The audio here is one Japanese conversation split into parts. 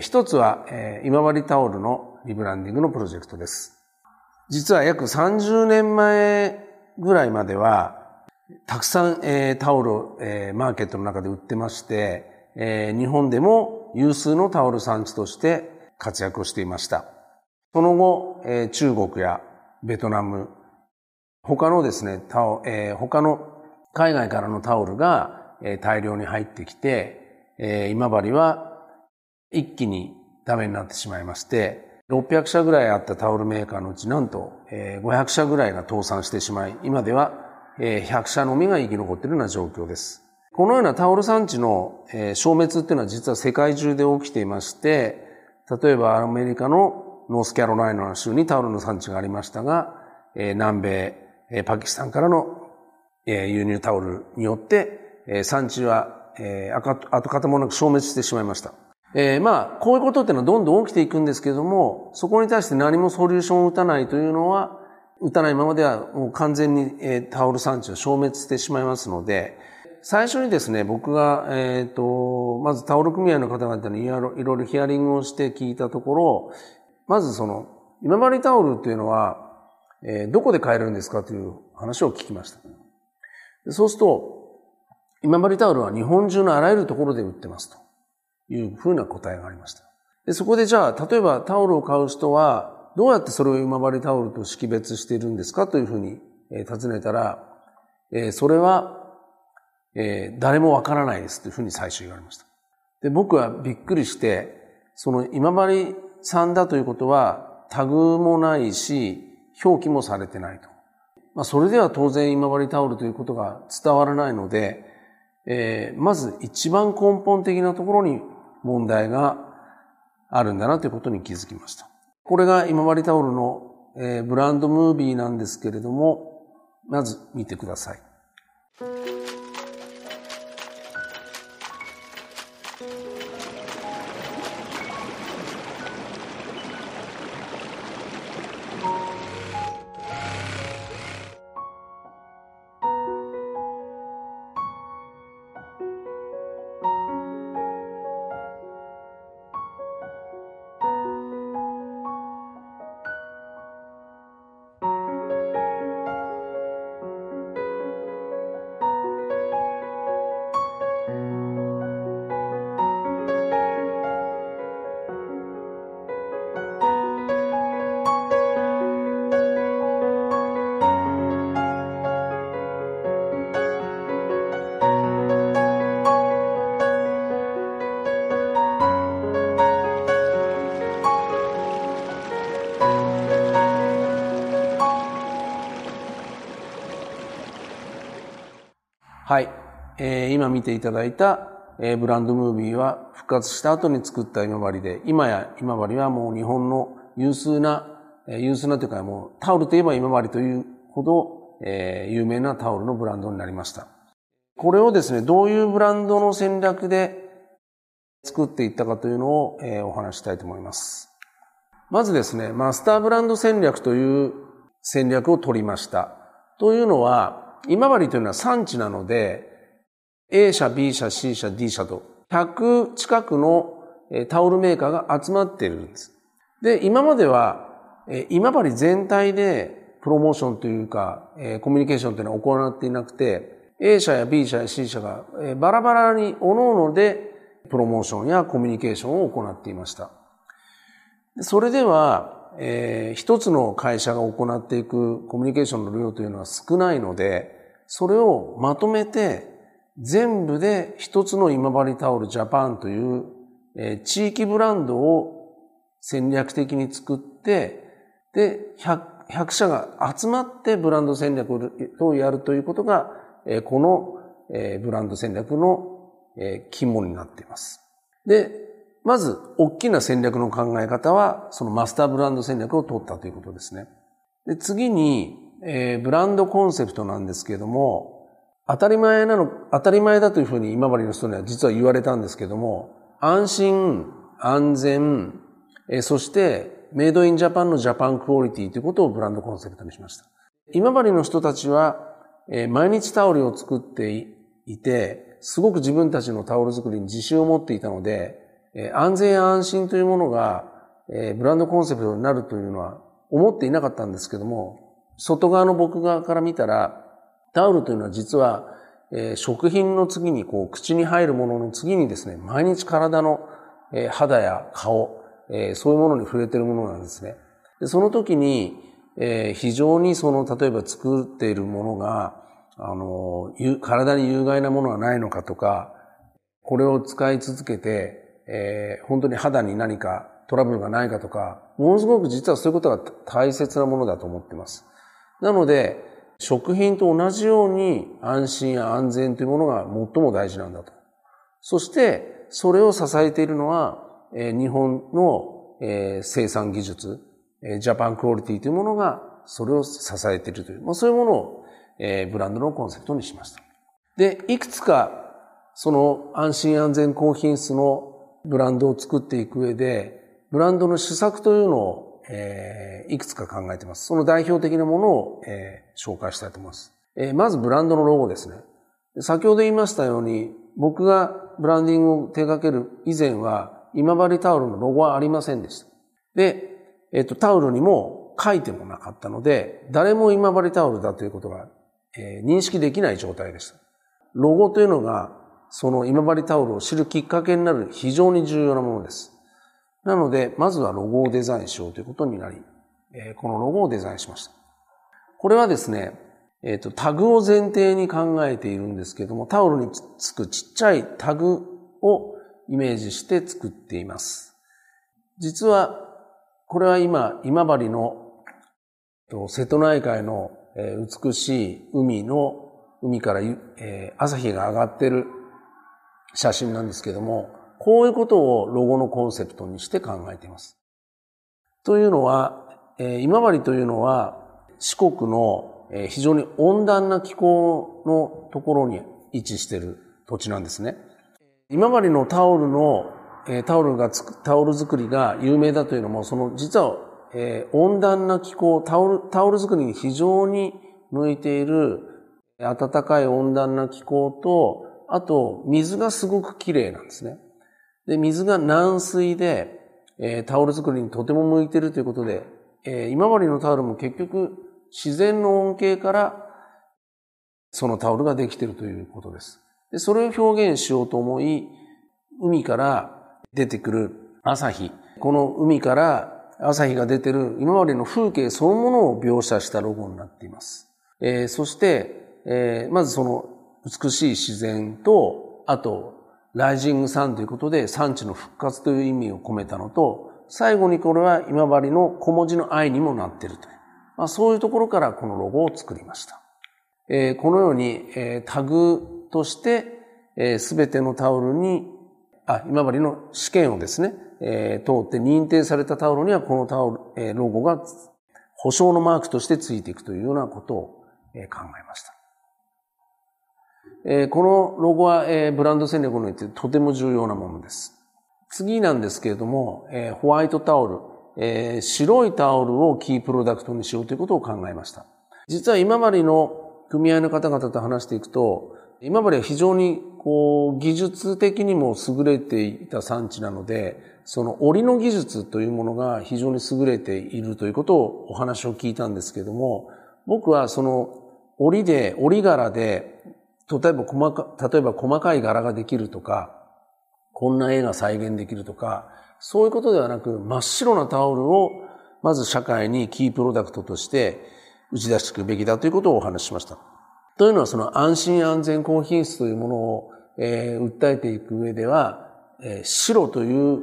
一つは、今治タオルのリブランディングのプロジェクトです。実は約30年前ぐらいまでは、たくさん、タオルを、マーケットの中で売ってまして、日本でも有数のタオル産地として活躍をしていました。その後、中国やベトナム、他のですね、他の海外からのタオルが、大量に入ってきて、今治は一気にダメになってしまいまして、600社ぐらいあったタオルメーカーのうちなんと500社ぐらいが倒産してしまい、今では100社のみが生き残っているような状況です。このようなタオル産地の消滅っていうのは実は世界中で起きていまして、例えばアメリカのノースキャロライナ州にタオルの産地がありましたが、南米、パキスタンからの輸入タオルによって産地は跡形もなく消滅してしまいました。えー、まあ、こういうことっていうのはどんどん起きていくんですけども、そこに対して何もソリューションを打たないというのは、打たないままではもう完全に、えー、タオル産地を消滅してしまいますので、最初にですね、僕が、えっ、ー、と、まずタオル組合の方々にいろいろヒアリングをして聞いたところ、まずその、今治タオルっていうのは、えー、どこで買えるんですかという話を聞きました。そうすると、今治タオルは日本中のあらゆるところで売ってますと。いうふうな答えがありました。でそこでじゃあ、例えばタオルを買う人は、どうやってそれを今治タオルと識別しているんですかというふうに、え尋ねたら、えそれは、え誰もわからないですというふうに最初言われました。で、僕はびっくりして、その今治さんだということは、タグもないし、表記もされてないと。まあ、それでは当然今治タオルということが伝わらないので、えー、まず一番根本的なところに問題があるんだなということに気づきました。これが今治タオルの、えブランドムービーなんですけれども、まず見てください。今見ていただいたブランドムービーは復活した後に作った今治で、今や今治はもう日本の有数な、有数なというかもうタオルといえば今治というほど、え有名なタオルのブランドになりました。これをですね、どういうブランドの戦略で作っていったかというのを、えお話したいと思います。まずですね、マスターブランド戦略という戦略を取りました。というのは、今治というのは産地なので、A 社、B 社、C 社、D 社と100近くのタオルメーカーが集まっているんです。で、今までは今治全体でプロモーションというかコミュニケーションというのは行っていなくて A 社や B 社や C 社がバラバラに各々でプロモーションやコミュニケーションを行っていました。それでは、えー、一つの会社が行っていくコミュニケーションの量というのは少ないので、それをまとめて全部で一つの今治タオルジャパンという、え地域ブランドを戦略的に作って、で、100, 100社が集まってブランド戦略をやるということが、えこの、えブランド戦略の、え肝になっています。で、まず、大きな戦略の考え方は、そのマスターブランド戦略を取ったということですね。で、次に、えブランドコンセプトなんですけれども、当たり前なの、当たり前だというふうに今治の人には実は言われたんですけども、安心、安全、えそしてメイドインジャパンのジャパンクオリティということをブランドコンセプトにしました。今治の人たちは、え毎日タオルを作っていて、すごく自分たちのタオル作りに自信を持っていたので、え安全安心というものが、えブランドコンセプトになるというのは思っていなかったんですけども、外側の僕側から見たら、タオルというのは実は、えー、食品の次に、こう、口に入るものの次にですね、毎日体の、えー、肌や顔、えー、そういうものに触れているものなんですね。でその時に、えー、非常にその、例えば作っているものが、あの、体に有害なものはないのかとか、これを使い続けて、えー、本当に肌に何かトラブルがないかとか、ものすごく実はそういうことが大切なものだと思っています。なので、食品と同じように安心や安全というものが最も大事なんだと。そして、それを支えているのは、日本の生産技術、ジャパンクオリティというものが、それを支えているという、まあ、そういうものをブランドのコンセプトにしました。で、いくつか、その安心安全高品質のブランドを作っていく上で、ブランドの施策というのをえー、いくつか考えてます。その代表的なものを、えー、紹介したいと思います。えー、まずブランドのロゴですね。先ほど言いましたように、僕がブランディングを手掛ける以前は、今治タオルのロゴはありませんでした。で、えっ、ー、と、タオルにも書いてもなかったので、誰も今治タオルだということが、えー、認識できない状態でした。ロゴというのが、その今治タオルを知るきっかけになる非常に重要なものです。なので、まずはロゴをデザインしようということになり、このロゴをデザインしました。これはですね、えっ、と、タグを前提に考えているんですけども、タオルにつくちっちゃいタグをイメージして作っています。実は、これは今、今治の、瀬戸内海の美しい海の、海から、朝日が上がっている写真なんですけども、こういうことをロゴのコンセプトにして考えています。というのは、え今治というのは四国の非常に温暖な気候のところに位置している土地なんですね。今治のタオルの、えタオルがつく、タオル作りが有名だというのも、その実は、え温暖な気候、タオル、タオル作りに非常に向いている暖かい温暖な気候と、あと水がすごく綺麗なんですね。で、水が軟水で、えー、タオル作りにとても向いてるということで、えー、今治のタオルも結局自然の恩恵からそのタオルができてるということです。で、それを表現しようと思い、海から出てくる朝日、この海から朝日が出てる今治の風景そのものを描写したロゴになっています。えー、そして、えー、まずその美しい自然と、あとライジングサンということで産地の復活という意味を込めたのと、最後にこれは今治の小文字の愛にもなっているという、まあ、そういうところからこのロゴを作りました。えー、このように、えー、タグとして、えー、全てのタオルに、あ、今治の試験をですね、えー、通って認定されたタオルにはこのタオル、えー、ロゴが保証のマークとしてついていくというようなことを、えー、考えました。このロゴは、ブランド戦略においてとても重要なものです。次なんですけれども、ホワイトタオル、白いタオルをキープロダクトにしようということを考えました。実は今治の組合の方々と話していくと、今治は非常にこう技術的にも優れていた産地なので、その織の技術というものが非常に優れているということをお話を聞いたんですけれども、僕はその織で、織柄で例えば細か、例えば細かい柄ができるとか、こんな絵が再現できるとか、そういうことではなく、真っ白なタオルを、まず社会にキープロダクトとして打ち出していくべきだということをお話ししました。というのは、その安心安全高品質というものを、えー、訴えていく上では、えー、白という、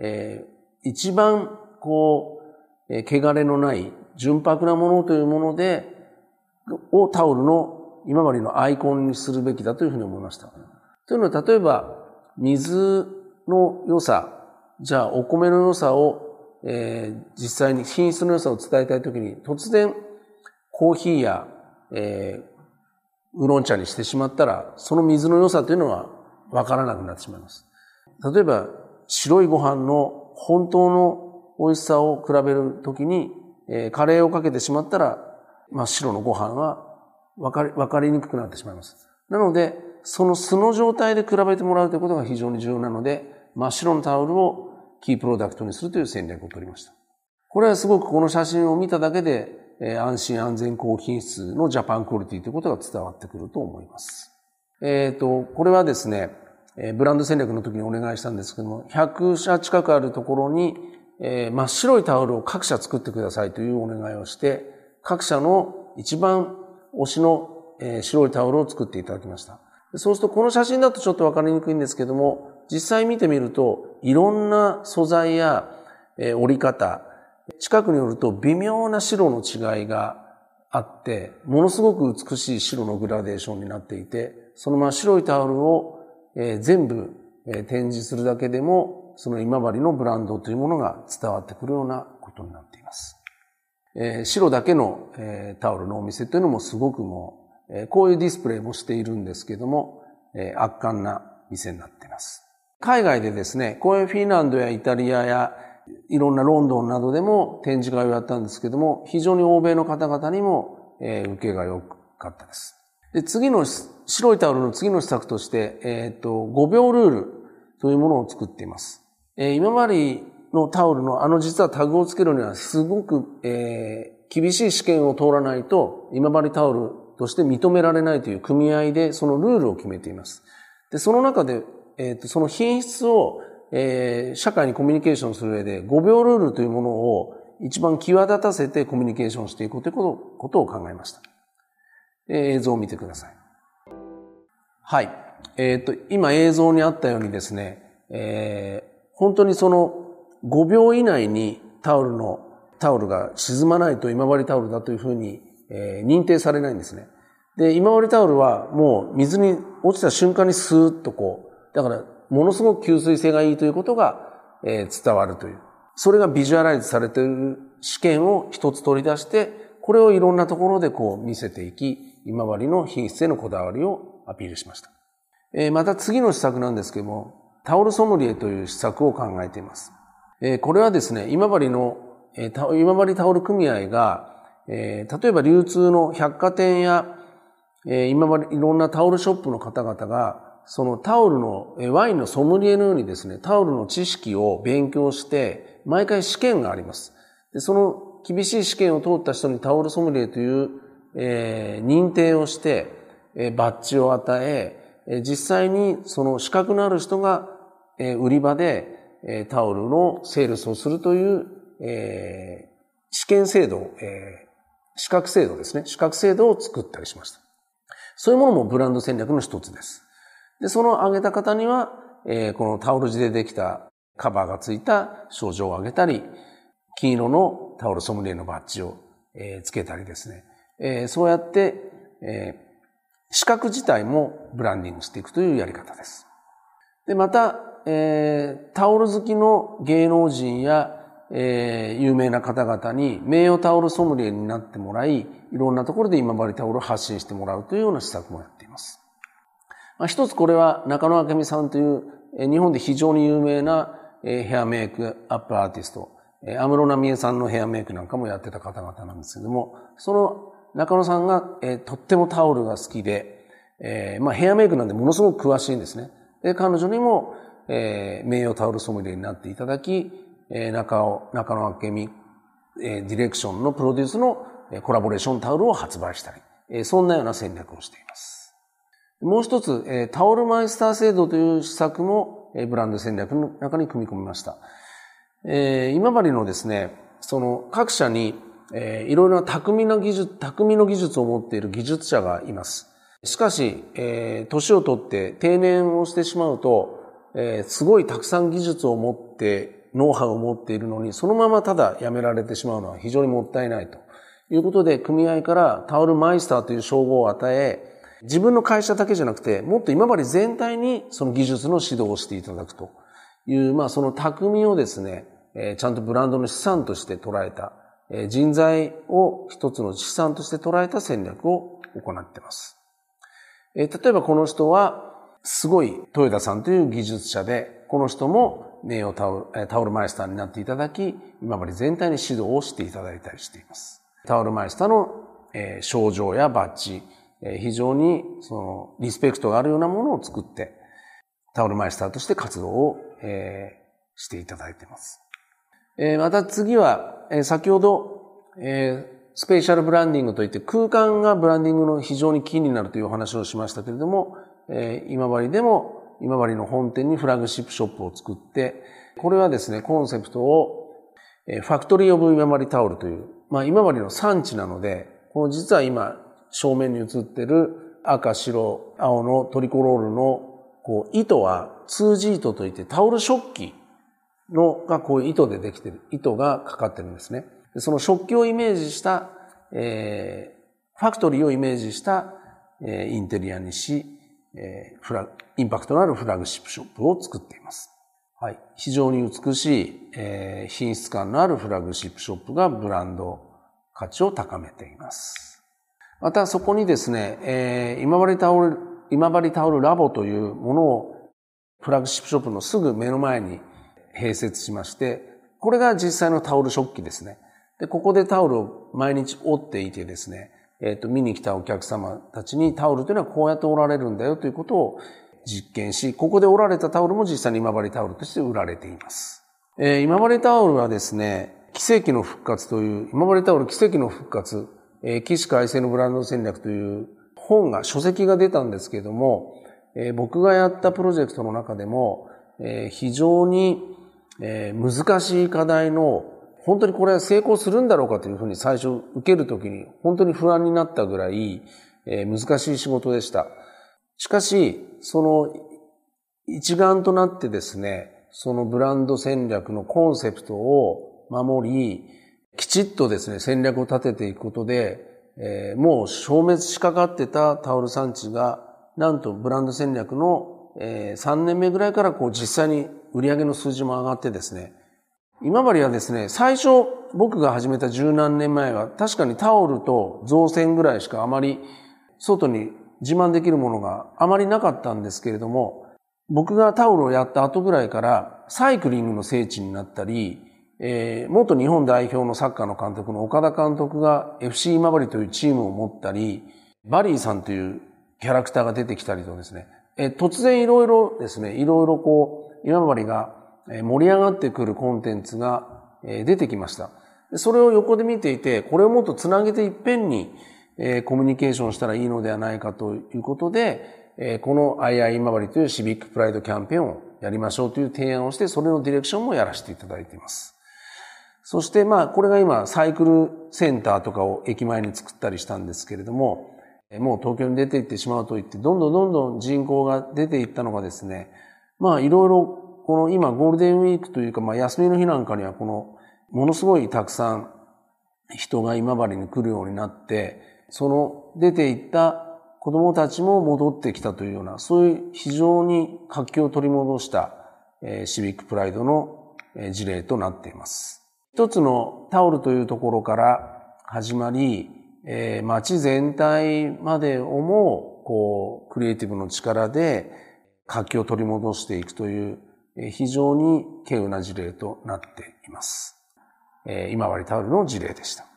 えー、一番、こう、えー、汚れのない、純白なものというもので、をタオルの今治のアイコンにするべきだというふうに思いました。というのは、例えば、水の良さ、じゃあお米の良さを、えー、実際に品質の良さを伝えたいときに、突然、コーヒーや、えー、ウーロン茶にしてしまったら、その水の良さというのは分からなくなってしまいます。例えば、白いご飯の本当の美味しさを比べるときに、えー、カレーをかけてしまったら、真っ白のご飯はわかり、わかりにくくなってしまいます。なので、その素の状態で比べてもらうということが非常に重要なので、真っ白のタオルをキープロダクトにするという戦略を取りました。これはすごくこの写真を見ただけで、えー、安心安全高品質のジャパンクオリティということが伝わってくると思います。えっ、ー、と、これはですね、えー、ブランド戦略の時にお願いしたんですけども、100社近くあるところに、えー、真っ白いタオルを各社作ってくださいというお願いをして、各社の一番推しの、え白いタオルを作っていただきました。そうするとこの写真だとちょっとわかりにくいんですけども、実際見てみると、いろんな素材や、え折り方、近くによると微妙な白の違いがあって、ものすごく美しい白のグラデーションになっていて、その真っ白いタオルを、え全部、え展示するだけでも、その今治のブランドというものが伝わってくるようなことになっています。えー、白だけの、えー、タオルのお店というのもすごくもう、えー、こういうディスプレイもしているんですけども、えー、圧巻な店になっています。海外でですね、こういうフィンランドやイタリアやいろんなロンドンなどでも展示会をやったんですけども、非常に欧米の方々にも、えー、受けが良かったです。で、次の、白いタオルの次の施策として、えっ、ー、と、5秒ルールというものを作っています。えー、今までのタオルのあの実はタグをつけるにはすごく、えー、厳しい試験を通らないと今治タオルとして認められないという組合でそのルールを決めています。で、その中で、えっ、ー、と、その品質を、えー、社会にコミュニケーションする上で5秒ルールというものを一番際立たせてコミュニケーションしていこうということを考えました。映像を見てください。はい。えっ、ー、と、今映像にあったようにですね、えー、本当にその5秒以内にタオルの、タオルが沈まないと今治タオルだというふうに、えー、認定されないんですね。で、今治タオルはもう水に落ちた瞬間にスーッとこう、だからものすごく吸水性がいいということが、えー、伝わるという。それがビジュアライズされている試験を一つ取り出して、これをいろんなところでこう見せていき、今治の品質へのこだわりをアピールしました。えー、また次の施策なんですけども、タオルソムリエという施策を考えています。えこれはですね、今治の、え今治タオル組合が、え例えば流通の百貨店や、え今治いろんなタオルショップの方々が、そのタオルの、えワインのソムリエのようにですね、タオルの知識を勉強して、毎回試験があります。でその厳しい試験を通った人にタオルソムリエという、えー、認定をして、えー、バッジを与え、えー、実際にその資格のある人が、えー、売り場でえタオルのセールスをするという、え試験制度、え資格制度ですね。資格制度を作ったりしました。そういうものもブランド戦略の一つです。で、その上げた方には、えこのタオル地でできたカバーがついた症状をあげたり、金色のタオルソムリエのバッジを、えつけたりですね。えそうやって、え資格自体もブランディングしていくというやり方です。で、また、えー、タオル好きの芸能人や、えー、有名な方々に名誉タオルソムリエになってもらい、いろんなところで今治タオルを発信してもらうというような施策もやっています。まあ、一つこれは中野明美さんという、えー、日本で非常に有名な、えー、ヘアメイクアップアーティスト、えー、安室奈美恵さんのヘアメイクなんかもやってた方々なんですけども、その中野さんが、えー、とってもタオルが好きで、えー、まあヘアメイクなんでものすごく詳しいんですね。で、彼女にも、えー、名誉タオルソムリエになっていただき、えー、中尾、中野明美、えー、ディレクションのプロデュースのコラボレーションタオルを発売したり、えー、そんなような戦略をしています。もう一つ、えー、タオルマイスター制度という施策も、えー、ブランド戦略の中に組み込みました。えー、今治のですね、その各社に、えー、いろいろな匠の技術、匠の技術を持っている技術者がいます。しかし、えー、年をとって定年をしてしまうと、えー、すごいたくさん技術を持って、ノウハウを持っているのに、そのままただやめられてしまうのは非常にもったいないということで、組合からタオルマイスターという称号を与え、自分の会社だけじゃなくて、もっと今治全体にその技術の指導をしていただくという、まあその匠をですね、えちゃんとブランドの資産として捉えた、え人材を一つの資産として捉えた戦略を行っています。え例えばこの人は、すごい豊田さんという技術者で、この人も名誉タオルタオルマイスターになっていただき、今治全体に指導をしていただいたりしています。タオルマイスターの、えー、症状やバッジ、えー、非常にそのリスペクトがあるようなものを作って、タオルマイスターとして活動を、えー、していただいています。えー、また次は、えー、先ほど、えー、スペシャルブランディングといって空間がブランディングの非常にキーになるというお話をしましたけれども、え今治でも今治の本店にフラグシップショップを作って、これはですね、コンセプトを、えファクトリーオブ今治タオルという、まあ今治の産地なので、この実は今正面に映ってる赤、白、青のトリコロールのこう糸は通じ糸といってタオル食器のがこういう糸でできてる、糸がかかってるんですね。その食器をイメージした、えー、ファクトリーをイメージした、えー、インテリアにし、えー、フラインパクトのあるフラグシップショップを作っています。はい。非常に美しい、えー、品質感のあるフラグシップショップがブランド価値を高めています。またそこにですね、えー、今治タオル、今治タオルラボというものをフラグシップショップのすぐ目の前に併設しまして、これが実際のタオル食器ですね。で、ここでタオルを毎日折っていてですね、えっ、ー、と、見に来たお客様たちにタオルというのはこうやっておられるんだよということを実験し、ここで折られたタオルも実際に今治タオルとして売られています。えー、今治タオルはですね、奇跡の復活という、今治タオル奇跡の復活、えー、起死回生のブランド戦略という本が、書籍が出たんですけれども、えー、僕がやったプロジェクトの中でも、えー、非常に、えー、難しい課題の本当にこれ成功するんだろうかというふうに最初受けるときに本当に不安になったぐらい、え難しい仕事でした。しかし、その一丸となってですね、そのブランド戦略のコンセプトを守り、きちっとですね、戦略を立てていくことで、えもう消滅しかかってたタオル産地が、なんとブランド戦略の、え3年目ぐらいからこう実際に売り上げの数字も上がってですね、今治はですね、最初僕が始めた十何年前は確かにタオルと造船ぐらいしかあまり外に自慢できるものがあまりなかったんですけれども、僕がタオルをやった後ぐらいからサイクリングの聖地になったり、えー、元日本代表のサッカーの監督の岡田監督が FC 今治というチームを持ったり、バリーさんというキャラクターが出てきたりとですね、えー、突然いろいろですね、いろいろこう、今治が盛り上がってくるコンテンツが出てきました。それを横で見ていて、これをもっとつなげていっぺんにコミュニケーションしたらいいのではないかということで、この II 今治というシビックプライドキャンペーンをやりましょうという提案をして、それのディレクションもやらせていただいています。そしてまあ、これが今、サイクルセンターとかを駅前に作ったりしたんですけれども、もう東京に出ていってしまうといって、どんどんどんどん人口が出ていったのがですね、まあ、いろいろこの今ゴールデンウィークというか、まあ休みの日なんかにはこのものすごいたくさん人が今治に来るようになって、その出ていった子供たちも戻ってきたというような、そういう非常に活気を取り戻した、えー、シビックプライドの、えー、事例となっています。一つのタオルというところから始まり、えー、街全体までをも、こう、クリエイティブの力で活気を取り戻していくという、非常に稀有な事例となっています。今治タオルの事例でした。